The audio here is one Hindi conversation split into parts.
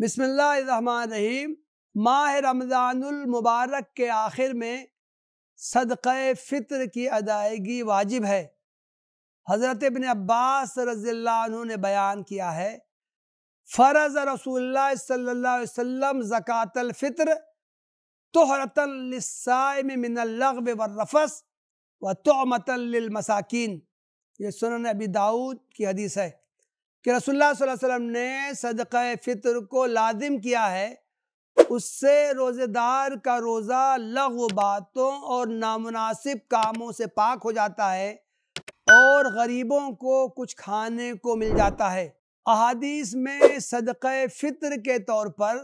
बिसमीम माह रमज़ानमबारक के आखिर में सदक़ फ़ितर की अदायगी वाजिब है हज़रत इबन अब्बास रज़ील्ला ने बयान किया है फ़र्ज़ रसूलुल्लाह सल्लल्लाहु अलैहि वसल्लम ज़कातल फ़ित्र तोहरतन लिस्साइम व तोमतन ये सुनन अबी दाऊद की हदीस है कि रसुल्ला वसल्लम ने सदक़ फ़ितर को लादम किया है उससे रोज़ेदार का रोज़ा लघु बातों और नामनासिब कामों से पाक हो जाता है और गरीबों को कुछ खाने को मिल जाता है अहादीस में सदक़ फ़ितर के तौर पर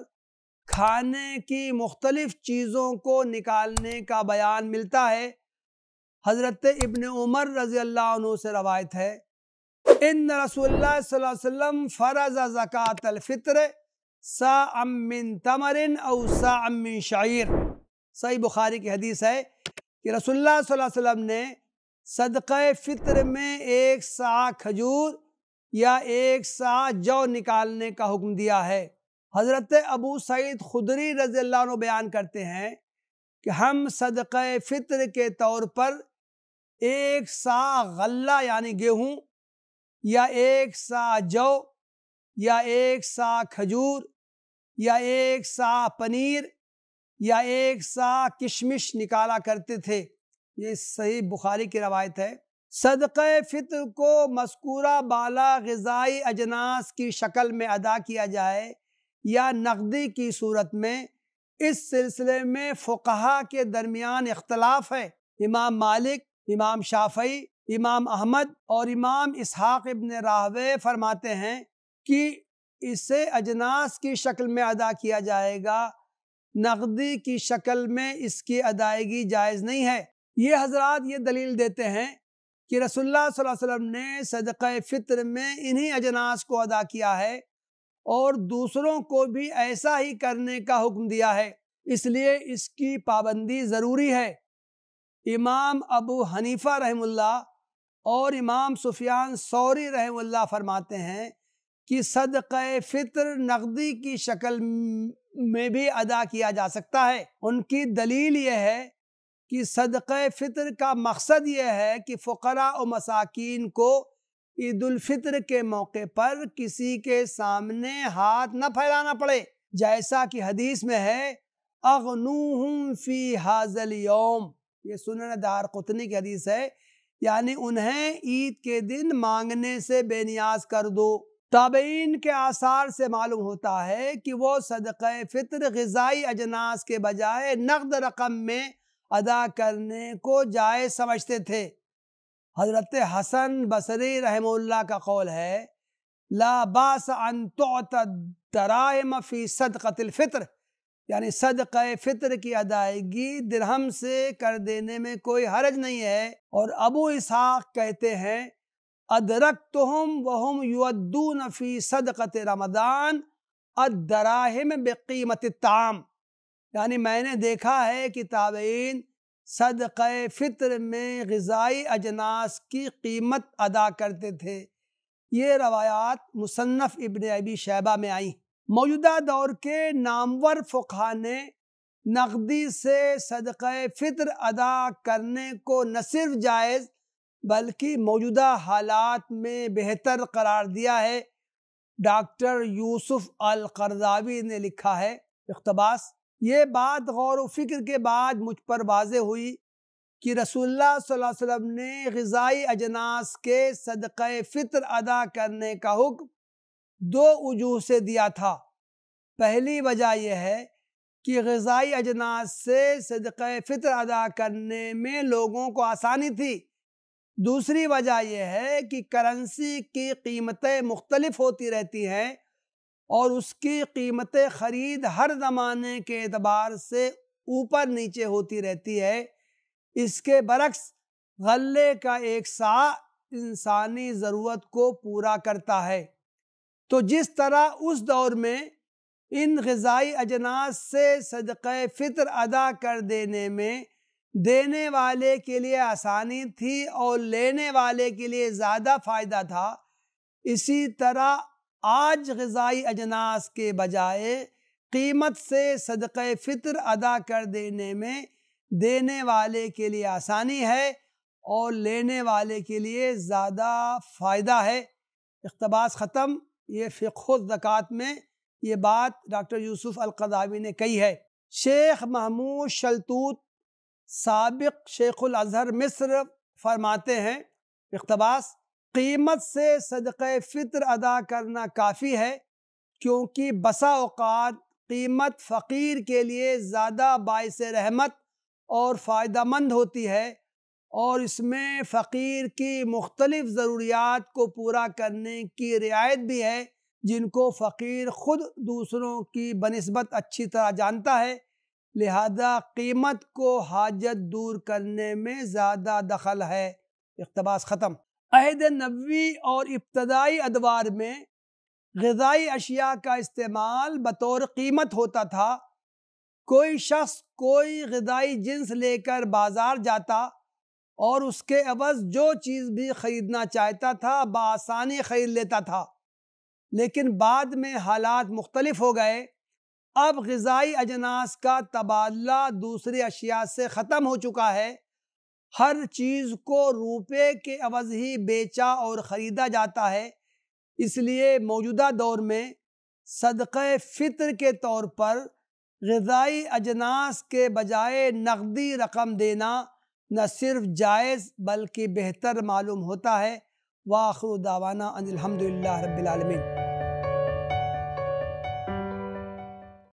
खाने की मुख्तलिफ़ चीज़ों को निकालने का बयान मिलता है हज़रत इबन उमर रज़ी अल्लाह से रवायत है इन रसोल्लाम फ़रज ज़क़़त अलफ़ितर सामिन तमरिन और सामिन शायर सही बुखारी की हदीस है कि रसोल्ला वसम ने सदक़ फ़ितर में एक सा खजूर या एक सा जौ निकालने का हुक्म दिया है हज़रत अबू सैद खुदरी रज़ील बयान करते हैं कि हम सदक़ फ़ितर के तौर पर एक सा गल्ला यानी गेहूँ या एक सा जौ या एक सा खजूर या एक सा पनीर या एक सा किशमिश निकाला करते थे ये सही बुखारी की रवायत है सदक़ फित्र को मस्कूरा बाला गज़ाई अजनास की शक्ल में अदा किया जाए या नकदी की सूरत में इस सिलसिले में फ़ुकहा के दरमियान इख्तलाफ है इमाम मालिक इमाम शाफई इमाम अहमद और इमाम इसहाक़ इबन राहवे फरमाते हैं कि इसे अजनास की शक्ल में अदा किया जाएगा नकदी की शक्ल में इसकी अदायगी जायज़ नहीं है ये हजरत ये दलील देते हैं कि रसोल्ला वसम ने सदक़ फ़ितर में इन्हीं अजनास को अदा किया है और दूसरों को भी ऐसा ही करने का हुक्म दिया है इसलिए इसकी पाबंदी ज़रूरी है इमाम अबू हनीफा रहमुल्ला और इमाम सुफियान सौरी रहमल्ला फरमाते हैं कि सदक़ फ़ितर नकदी की शक्ल में भी अदा किया जा सकता है उनकी दलील यह है कि सदक़ फ़ितर का मकसद यह है कि फ़करा व मसाकिन को ईदालफ़ितर के मौके पर किसी के सामने हाथ न फैलाना पड़े जैसा कि हदीस में है अगनूहम फ़ी हाजल योम ये सुनन दार कुतनी की हदीस है यानी उन्हें ईद के दिन मांगने से बेनियाज कर दो तबीन के आसार से मालूम होता है कि वो सदक़ फितर गज़ाई अजनास के बजाय नकद रकम में अदा करने को जाए समझते थे हज़रत हसन बसरी रहमुल्ला का कौल है लाबास अन तो दराय मफ़ी फितर यानी सदक़ फितर की अदायगी दिरहम से कर देने में कोई हरज नहीं है और अबू इसहाक कहते हैं अदरक तो हम वहम युद्दू नफ़ी सदक़त रमदान अदराहम बेकीमत ताम यानी मैंने देखा है कि ताबेन सदक़ फितर में गज़ाई अजनास की कीमत अदा करते थे ये रवायात मुसन्फ़ इबन अबी शैबा में आई मौजूदा दौर के नामवर फुखा ने नकदी से सदक़ फितर अदा करने को न सिर्फ जायज़ बल्कि मौजूदा हालात में बेहतर करार दिया है डॉक्टर यूसुफ अल करदावी ने लिखा है इकतबास ये बात गौर व फिक्र के बाद मुझ पर वाज हुई कि रसोल्ला वसम ने गज़ाई अजनास के सदक़ फितर अदा करने का हुक्म दो वजूह से दिया था पहली वजह यह है कि गजाई अजनास से सदक़ फितर अदा करने में लोगों को आसानी थी दूसरी वजह यह है कि करेंसी की कीमतें मुख्तलफ होती रहती हैं और उसकी कीमतें ख़रीद हर ज़माने के अतबार से ऊपर नीचे होती रहती है इसके बरक्स गले का एक सा इंसानी ज़रूरत को पूरा करता है तो जिस तरह उस दौर में इन गज़ाई अजनास से सदक़ फ़ितर अदा कर देने में देने वाले के लिए आसानी थी और लेने वाले के लिए ज़्यादा फ़ायदा था इसी तरह आज गज़ाई अजनास के बजाय कीमत से सदक़ फ़ितर अदा कर देने में देने वाले के लिए आसानी है और लेने वाले के लिए ज़्यादा फ़ायदा है इकतबास ख़त्म ये फ़िक्ो ज़क़़त में ये बात डॉक्टर यूसुफ अलकदावी ने कही है शेख महमूद शलतूत सबक अजहर मिस्र फरमाते हैं इकतबास कीमत से सदक़ फ़ितर अदा करना काफ़ी है क्योंकि बसा अवत कीमत फ़कीर के लिए ज़्यादा बायस रहमत और फ़ायदा मंद होती है और इसमें फ़कीर की मुख्तलिफ़ ज़रूरियात को पूरा करने की रियायत भी है जिनको फ़कीर ख़ुद दूसरों की बनस्बत अच्छी तरह जानता है लिहाजा कीमत को हाजत दूर करने में ज़्यादा दखल है इकतबास ख़त्म अहद नबी और इब्तदाई अदवार में गजाई अशिया का इस्तेमाल बतौर कीमत होता था कोई शख्स कोई गजाई जिन्स लेकर बाज़ार जाता और उसके अवज जो चीज़ भी ख़रीदना चाहता था बसानी ख़रीद लेता था लेकिन बाद में हालात मुख्तलफ हो गए अब गज़ाई अजनास का तबादला दूसरी अशिया से ख़त्म हो चुका है हर चीज़ को रुपये के अवज़ ही बेचा और ख़रीदा जाता है इसलिए मौजूदा दौर में सदक़ फ़ितर के तौर पर गज़ाई अजनास के बजाय नकदी रकम देना न सिर्फ जायज़ बल्कि बेहतर मालूम होता है वाखर दावाना अनिलहमदिल्ला रबालमीन